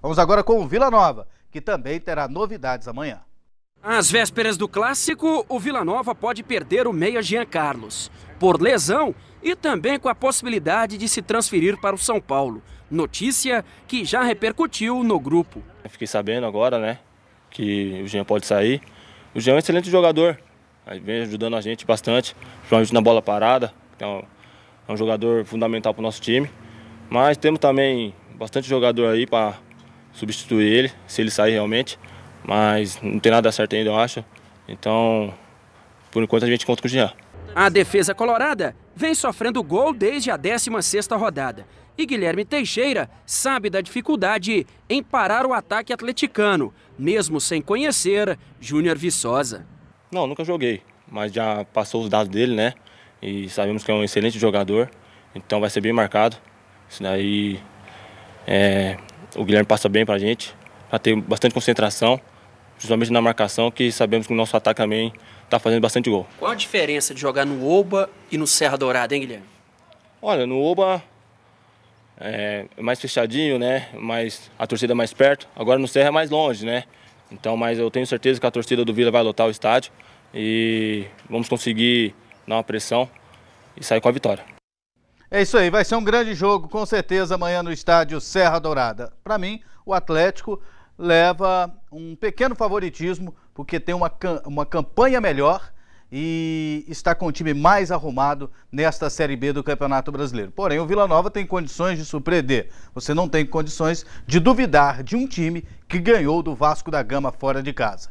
Vamos agora com o Vila Nova, que também terá novidades amanhã. Às vésperas do clássico, o Vila Nova pode perder o meia Jean Carlos, por lesão e também com a possibilidade de se transferir para o São Paulo. Notícia que já repercutiu no grupo. Eu fiquei sabendo agora, né, que o Jean pode sair. O Jean é um excelente jogador, vem ajudando a gente bastante, principalmente na bola parada, é um, é um jogador fundamental para o nosso time. Mas temos também bastante jogador aí para substituir ele, se ele sair realmente. Mas não tem nada certo ainda, eu acho. Então, por enquanto a gente conta com o Jean. A defesa colorada vem sofrendo gol desde a 16ª rodada. E Guilherme Teixeira sabe da dificuldade em parar o ataque atleticano, mesmo sem conhecer Júnior Viçosa. Não, nunca joguei, mas já passou os dados dele, né? E sabemos que é um excelente jogador, então vai ser bem marcado. Isso daí é, o Guilherme passa bem para a gente, para ter bastante concentração, principalmente na marcação, que sabemos que o nosso ataque também está fazendo bastante gol. Qual a diferença de jogar no Oba e no Serra Dourada, hein, Guilherme? Olha, no Oba é, é mais fechadinho, né? Mais, a torcida é mais perto. Agora no Serra é mais longe, né? Então, mas eu tenho certeza que a torcida do Vila vai lotar o estádio e vamos conseguir dar uma pressão e sair com a vitória. É isso aí, vai ser um grande jogo, com certeza, amanhã no estádio Serra Dourada. Para mim, o Atlético leva um pequeno favoritismo, porque tem uma, uma campanha melhor e está com o time mais arrumado nesta Série B do Campeonato Brasileiro. Porém, o Vila Nova tem condições de surpreender. Você não tem condições de duvidar de um time que ganhou do Vasco da Gama fora de casa.